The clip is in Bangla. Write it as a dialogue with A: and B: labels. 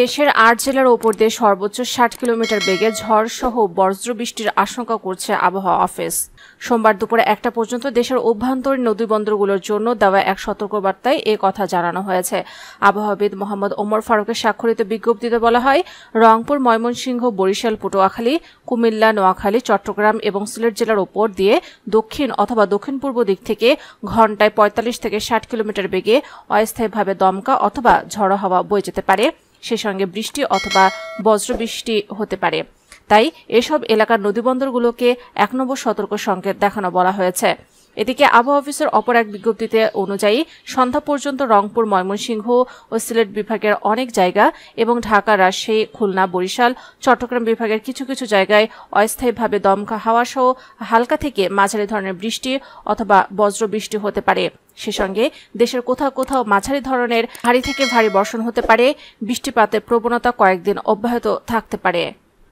A: দেশের আট জেলার ওপর দিয়ে সর্বোচ্চ ষাট কিলোমিটার বেগে ঝড়সহ বৃষ্টির আশঙ্কা করছে আবহাওয়া অফিস সোমবার দুপুরে একটা পর্যন্ত দেশের অভ্যন্তরীণ নদীবন্দরগুলোর জন্য দেওয়া এক সতর্কবার্তায় এ কথা জানানো হয়েছে আবহাওয়াবিদ মোহাম্মদ ওমর ফারুকের স্বাক্ষরিত বিজ্ঞপ্তিতে বলা হয় রংপুর ময়মনসিংহ বরিশাল পটুয়াখালী কুমিল্লা নোয়াখালী চট্টগ্রাম এবং সিলেট জেলার ওপর দিয়ে দক্ষিণ অথবা দক্ষিণ পূর্ব দিক থেকে ঘন্টায় পঁয়তাল্লিশ থেকে ষাট কিলোমিটার বেগে অস্থায়ীভাবে দমকা অথবা ঝড়ো হাওয়া বয়ে যেতে পারে সে সঙ্গে বৃষ্টি অথবা বজ্রবৃষ্টি হতে পারে তাই এসব এলাকার নদীবন্দরগুলোকে এক নম্বর সতর্ক সংকেত দেখানো বলা হয়েছে এদিকে আবহাওয়া অফিসের অপর এক বিজ্ঞপ্তিতে অনুযায়ী সন্ধ্যা পর্যন্ত রংপুর ময়মনসিংহ ও সিলেট বিভাগের অনেক জায়গা এবং ঢাকা রাজশাহী খুলনা বরিশাল চট্টগ্রাম বিভাগের কিছু কিছু জায়গায় অস্থায়ীভাবে দমকা হাওয়া সহ হালকা থেকে মাঝারি ধরনের বৃষ্টি অথবা বজ্রবৃষ্টি হতে পারে সে সঙ্গে দেশের কোথাও কোথাও মাঝারি ধরনের ভারী থেকে ভারী বর্ষণ হতে পারে বৃষ্টিপাতের প্রবণতা কয়েকদিন অব্যাহত থাকতে পারে